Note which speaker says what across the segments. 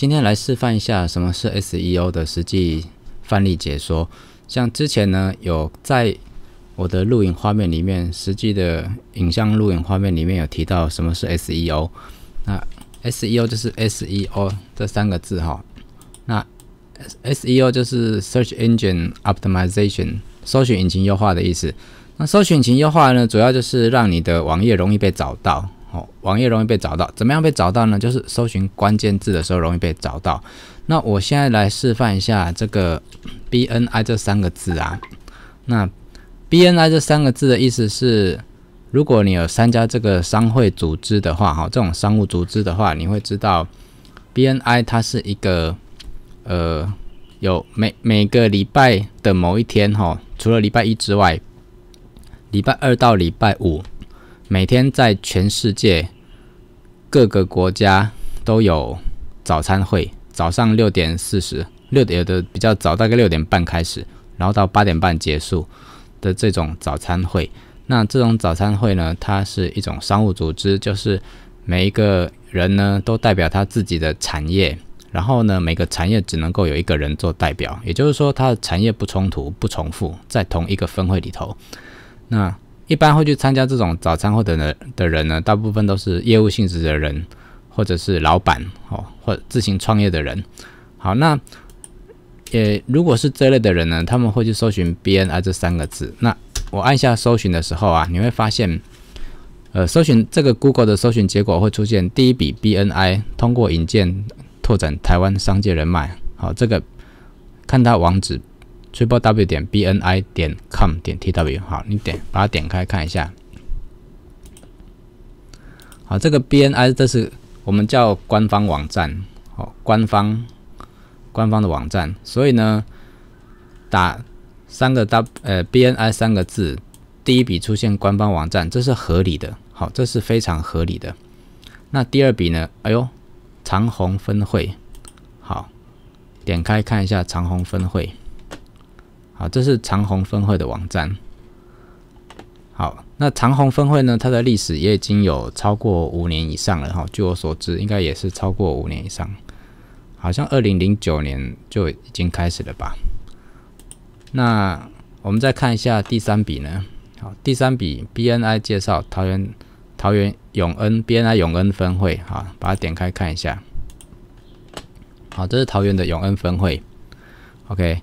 Speaker 1: 今天来示范一下什么是 SEO 的实际范例解说。像之前呢，有在我的录影画面里面，实际的影像录影画面里面有提到什么是 SEO。那 SEO 就是 SEO 这三个字哈。那 SEO 就是 Search Engine Optimization，搜寻引擎优化的意思。那搜寻引擎优化呢，主要就是让你的网页容易被找到。网页容易被找到，怎么样被找到呢？就是搜寻关键字的时候容易被找到。那我现在来示范一下这个 B N I 这三个字啊。那 B N I 这三个字的意思是，如果你有参加这个商会组织的话，哈，这种商务组织的话，你会知道 B N I 它是一个呃，有每每个礼拜的某一天，哈，除了礼拜一之外，礼拜二到礼拜五。每天在全世界各个国家都有早餐会，早上六点四十六点的比较早，大概六点半开始，然后到八点半结束的这种早餐会。那这种早餐会呢，它是一种商务组织，就是每一个人呢都代表他自己的产业，然后呢每个产业只能够有一个人做代表，也就是说他的产业不冲突、不重复，在同一个分会里头。那一般会去参加这种早餐会的的的人呢，大部分都是业务性质的人，或者是老板哦，或自行创业的人。好，那也如果是这类的人呢，他们会去搜寻 BNI 这三个字。那我按下搜寻的时候啊，你会发现，呃，搜寻这个 Google 的搜寻结果会出现第一笔 BNI 通过引荐拓展台湾商界人脉。好，这个看它网址。triple w 点 b n i 点 com 点 t w 好，你点把它点开看一下。好，这个 b n i 这是我们叫官方网站，好，官方官方的网站。所以呢，打三个 w 呃 b n i 三个字，第一笔出现官方网站，这是合理的，好，这是非常合理的。那第二笔呢？哎呦，长虹分会，好，点开看一下长虹分会。好，这是长虹分会的网站。好，那长虹分会呢？它的历史也已经有超过五年以上了哈。据我所知，应该也是超过五年以上，好像二零零九年就已经开始了吧。那我们再看一下第三笔呢？好，第三笔 BNI 介绍桃园桃园永恩 BNI 永恩分会，好，把它点开看一下。好，这是桃园的永恩分会。OK，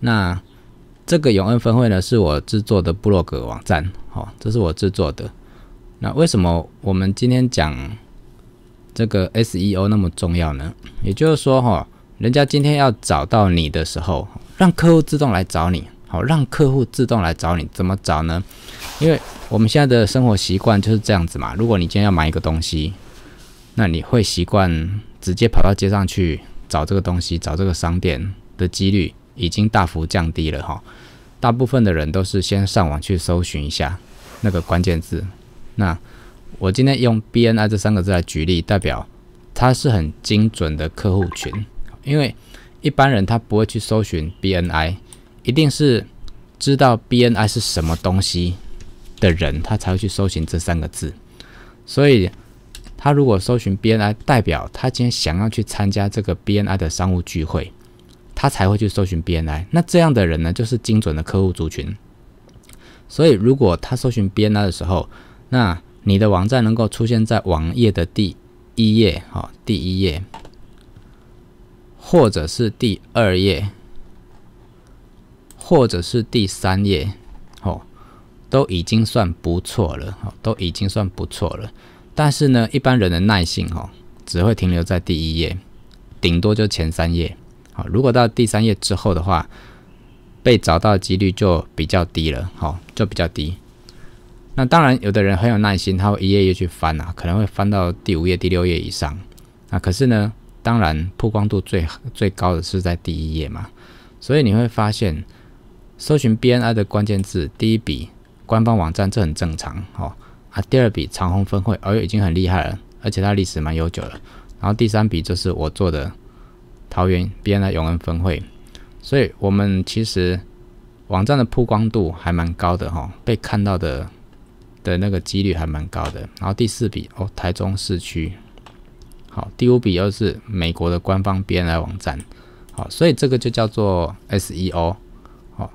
Speaker 1: 那。这个永恩分会呢，是我制作的部落格网站，好，这是我制作的。那为什么我们今天讲这个 SEO 那么重要呢？也就是说，哈，人家今天要找到你的时候，让客户自动来找你，好，让客户自动来找你，怎么找呢？因为我们现在的生活习惯就是这样子嘛。如果你今天要买一个东西，那你会习惯直接跑到街上去找这个东西，找这个商店的几率。已经大幅降低了哈，大部分的人都是先上网去搜寻一下那个关键字。那我今天用 BNI 这三个字来举例，代表它是很精准的客户群，因为一般人他不会去搜寻 BNI，一定是知道 BNI 是什么东西的人，他才会去搜寻这三个字。所以他如果搜寻 BNI，代表他今天想要去参加这个 BNI 的商务聚会。他才会去搜寻 B N I，那这样的人呢，就是精准的客户族群。所以，如果他搜寻 B N I 的时候，那你的网站能够出现在网页的第一页，哈，第一页，或者是第二页，或者是第三页，哦，都已经算不错了，哦，都已经算不错了。但是呢，一般人的耐性，哦，只会停留在第一页，顶多就前三页。好，如果到第三页之后的话，被找到几率就比较低了。好，就比较低。那当然，有的人很有耐心，他会一页一页去翻啊，可能会翻到第五页、第六页以上。啊，可是呢，当然曝光度最最高的是在第一页嘛。所以你会发现，搜寻 BNI 的关键字第一笔官方网站这很正常。哦啊，第二笔长虹分会哦、已经很厉害了，而且它历史蛮悠久了。然后第三笔就是我做的。桃园 B N I 永恩分会，所以我们其实网站的曝光度还蛮高的哈，被看到的的那个几率还蛮高的。然后第四笔哦，台中市区，好，第五笔又是美国的官方 B N I 网站，好，所以这个就叫做 SEO，好，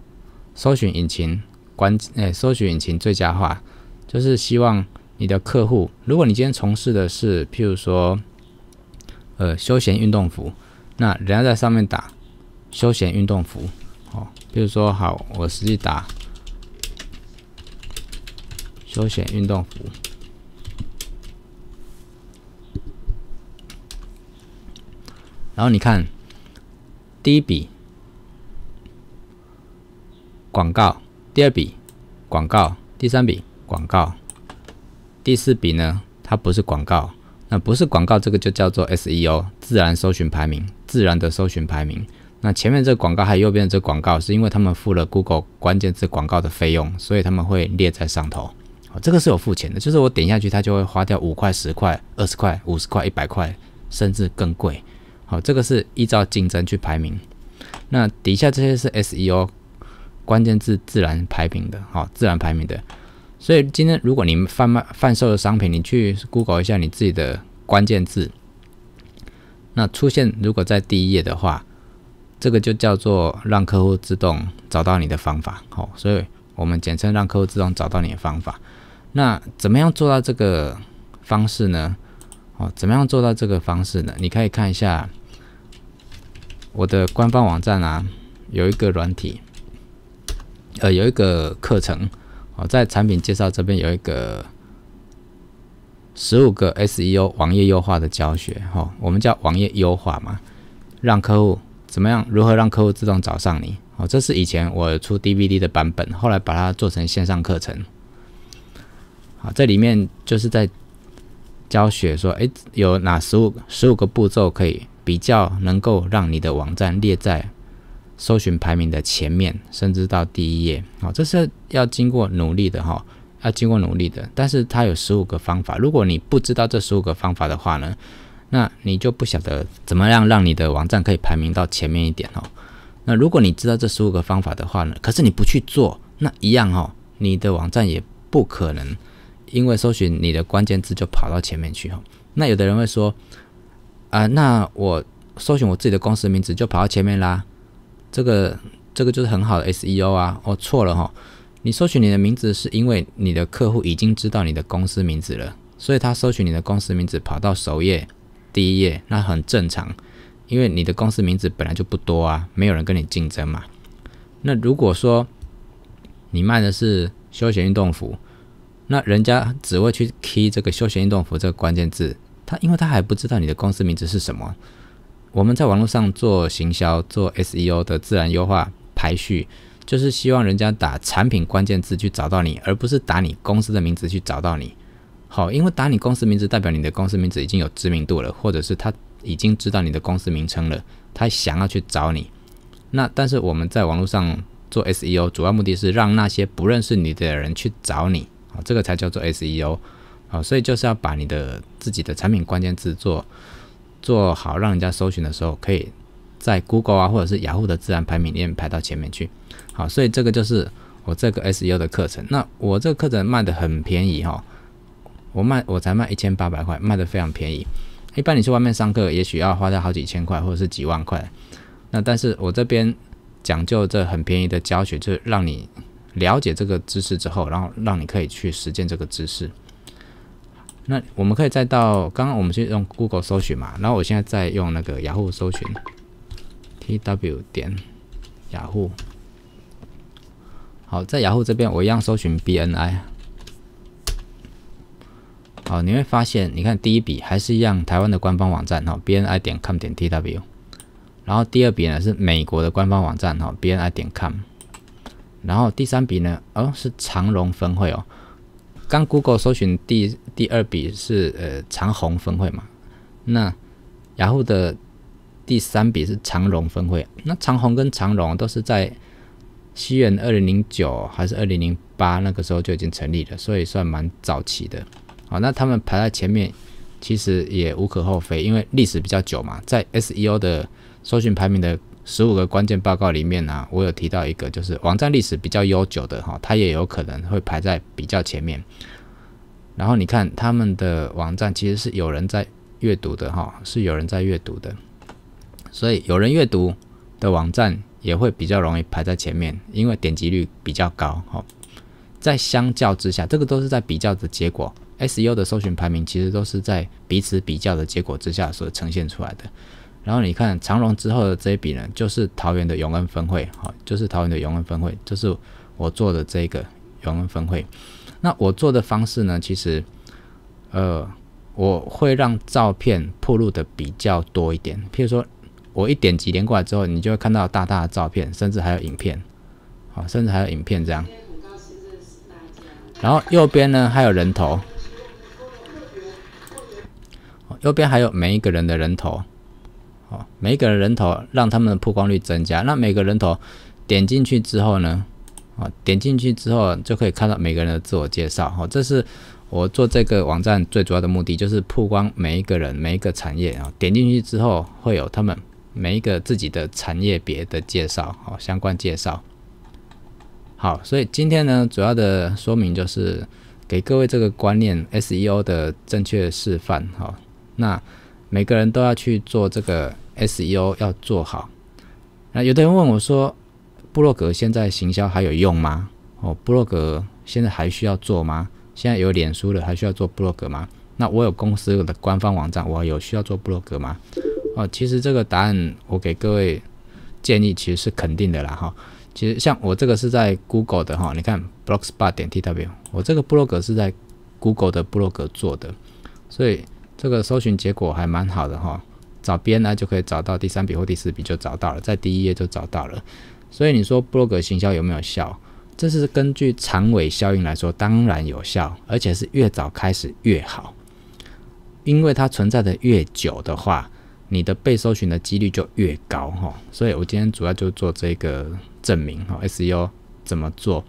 Speaker 1: 搜寻引擎关诶，搜寻引擎最佳化，就是希望你的客户，如果你今天从事的是譬如说呃休闲运动服。那人家在上面打休闲运动服，哦，比如说好，我实际打休闲运动服，然后你看第一笔广告，第二笔广告，第三笔广告，第四笔呢，它不是广告。那不是广告，这个就叫做 SEO 自然搜寻排名，自然的搜寻排名。那前面这个广告还有右边的这广告，是因为他们付了 Google 关键字广告的费用，所以他们会列在上头。好，这个是有付钱的，就是我点下去，它就会花掉五块、十块、二十块、五十块、一百块，甚至更贵。好，这个是依照竞争去排名。那底下这些是 SEO 关键字自然排名的，好，自然排名的。所以今天，如果你贩卖贩售的商品，你去 Google 一下你自己的关键字，那出现如果在第一页的话，这个就叫做让客户自动找到你的方法。好，所以我们简称让客户自动找到你的方法。那怎么样做到这个方式呢？哦，怎么样做到这个方式呢？你可以看一下我的官方网站啊，有一个软体，呃，有一个课程。哦，在产品介绍这边有一个十五个 SEO 网页优化的教学，哈，我们叫网页优化嘛，让客户怎么样，如何让客户自动找上你？哦，这是以前我出 DVD 的版本，后来把它做成线上课程。好，这里面就是在教学说，哎，有哪十五十五个步骤可以比较能够让你的网站列在。搜寻排名的前面，甚至到第一页，好，这是要经过努力的哈，要经过努力的。但是它有十五个方法，如果你不知道这十五个方法的话呢，那你就不晓得怎么样让你的网站可以排名到前面一点哦。那如果你知道这十五个方法的话呢，可是你不去做，那一样哦，你的网站也不可能因为搜寻你的关键字就跑到前面去哦。那有的人会说啊，那我搜寻我自己的公司名字就跑到前面啦。这个这个就是很好的 SEO 啊！哦，错了哈，你搜取你的名字是因为你的客户已经知道你的公司名字了，所以他搜取你的公司名字跑到首页第一页，那很正常，因为你的公司名字本来就不多啊，没有人跟你竞争嘛。那如果说你卖的是休闲运动服，那人家只会去 key 这个休闲运动服这个关键字，他因为他还不知道你的公司名字是什么。我们在网络上做行销、做 SEO 的自然优化排序，就是希望人家打产品关键字去找到你，而不是打你公司的名字去找到你。好，因为打你公司名字代表你的公司名字已经有知名度了，或者是他已经知道你的公司名称了，他想要去找你。那但是我们在网络上做 SEO 主要目的是让那些不认识你的人去找你，好，这个才叫做 SEO。好，所以就是要把你的自己的产品关键字做。做好，让人家搜寻的时候，可以在 Google 啊，或者是雅 a h 的自然排名里面排到前面去。好，所以这个就是我这个 SEO 的课程。那我这个课程卖的很便宜哈，我卖我才卖一千八百块，卖的非常便宜。一般你去外面上课，也许要花掉好几千块，或者是几万块。那但是我这边讲究这很便宜的教学，就是让你了解这个知识之后，然后让你可以去实践这个知识。那我们可以再到刚刚我们是用 Google 搜寻嘛，然后我现在再用那个雅虎搜寻 t w 点雅虎。好，在雅虎这边我一样搜寻 B N I。好，你会发现，你看第一笔还是一样台湾的官方网站哈，B N I 点 com 点 t w，然后第二笔呢是美国的官方网站哈，B N I 点 com，然后第三笔呢，哦是长荣分会哦。刚 Google 搜寻第第二笔是呃长虹分会嘛，那雅虎的第三笔是长荣分会。那长虹跟长荣都是在西元二零零九还是二零零八那个时候就已经成立了，所以算蛮早期的。好，那他们排在前面其实也无可厚非，因为历史比较久嘛，在 SEO 的搜寻排名的。十五个关键报告里面呢，我有提到一个，就是网站历史比较悠久的哈，它也有可能会排在比较前面。然后你看他们的网站其实是有人在阅读的哈，是有人在阅读的，所以有人阅读的网站也会比较容易排在前面，因为点击率比较高哈。在相较之下，这个都是在比较的结果，S U 的搜寻排名其实都是在彼此比较的结果之下所呈现出来的。然后你看长隆之后的这一笔呢，就是桃园的永恩分会，好，就是桃园的永恩分会，就是我做的这个永恩分会。那我做的方式呢，其实，呃，我会让照片铺路的比较多一点。譬如说，我一点几连过来之后，你就会看到大大的照片，甚至还有影片，好，甚至还有影片这样。然后右边呢还有人头，右边还有每一个人的人头。哦，每一个人头让他们的曝光率增加。那每个人头点进去之后呢？啊，点进去之后就可以看到每个人的自我介绍。哦，这是我做这个网站最主要的目的，就是曝光每一个人、每一个产业啊。点进去之后会有他们每一个自己的产业别的介绍，好，相关介绍。好，所以今天呢，主要的说明就是给各位这个观念 SEO 的正确示范。好，那。每个人都要去做这个 SEO，要做好。那有的人问我说：“布洛格现在行销还有用吗？哦，布洛格现在还需要做吗？现在有脸书了，还需要做布洛格吗？”那我有公司的官方网站，我有需要做布洛格吗？哦，其实这个答案我给各位建议，其实是肯定的啦，哈。其实像我这个是在 Google 的哈，你看 blogs 八点 tw，我这个布洛格是在 Google 的布洛格做的，所以。这个搜寻结果还蛮好的哈，找边呢就可以找到第三笔或第四笔就找到了，在第一页就找到了。所以你说洛格行销有没有效？这是根据长尾效应来说，当然有效，而且是越早开始越好，因为它存在的越久的话，你的被搜寻的几率就越高哈。所以我今天主要就做这个证明哈，SEO 怎么做，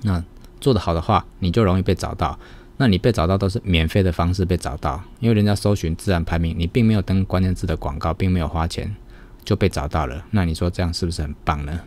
Speaker 1: 那做得好的话，你就容易被找到。那你被找到都是免费的方式被找到，因为人家搜寻自然排名，你并没有登关键字的广告，并没有花钱就被找到了。那你说这样是不是很棒呢？